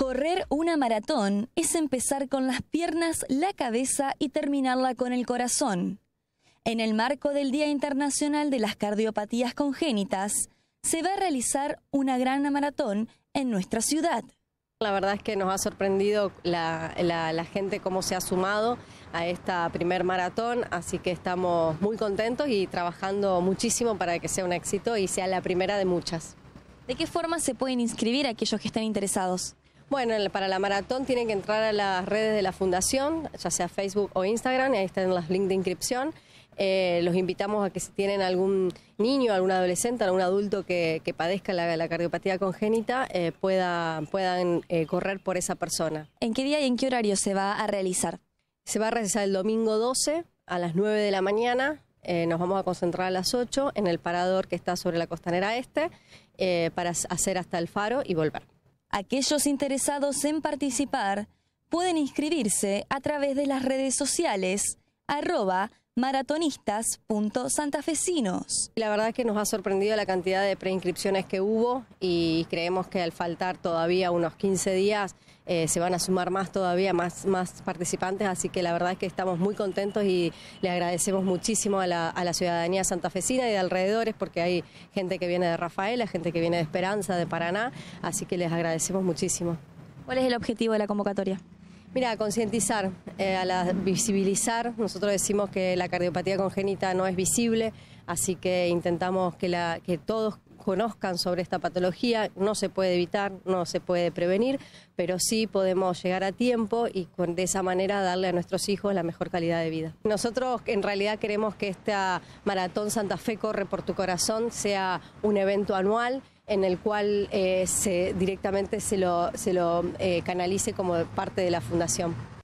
Correr una maratón es empezar con las piernas, la cabeza y terminarla con el corazón. En el marco del Día Internacional de las Cardiopatías Congénitas, se va a realizar una gran maratón en nuestra ciudad. La verdad es que nos ha sorprendido la, gente cómo se ha sumado a esta primer maratón, así que estamos muy contentos y trabajando muchísimo para que sea un éxito y sea la primera de muchas. ¿De qué forma se pueden inscribir aquellos que están interesados? Bueno, para la maratón tienen que entrar a las redes de la fundación, ya sea Facebook o Instagram, y ahí están los links de inscripción. Eh, los invitamos a que si tienen algún niño, algún adolescente, algún adulto que, padezca la, cardiopatía congénita, eh, puedan eh, correr por esa persona. ¿En qué día y en qué horario se va a realizar? Se va a realizar el domingo 12 a las 9 de la mañana. nos vamos a concentrar a las 8 en el parador que está sobre la costanera este para hacer hasta el faro y volver. Aquellos interesados en participar pueden inscribirse a través de las redes sociales arroba maratonistas.santafesinos. La verdad es que nos ha sorprendido la cantidad de preinscripciones que hubo y creemos que al faltar todavía unos 15 días eh, se van a sumar más todavía, más, más participantes, así que la verdad es que estamos muy contentos y le agradecemos muchísimo a la, a la ciudadanía santafesina y de alrededores porque hay gente que viene de Rafaela, gente que viene de Esperanza, de Paraná, así que les agradecemos muchísimo. ¿Cuál es el objetivo de la convocatoria? Mira, concientizar, eh, a visibilizar. Nosotros decimos que la cardiopatía congénita no es visible, así que intentamos que, la, que todos conozcan sobre esta patología. No se puede evitar, no se puede prevenir, pero sí podemos llegar a tiempo y de esa manera darle a nuestros hijos la mejor calidad de vida. Nosotros en realidad queremos que esta Maratón Santa Fe Corre por tu Corazón sea un evento anual en el cual eh, se, directamente se lo, se lo eh, canalice como parte de la fundación.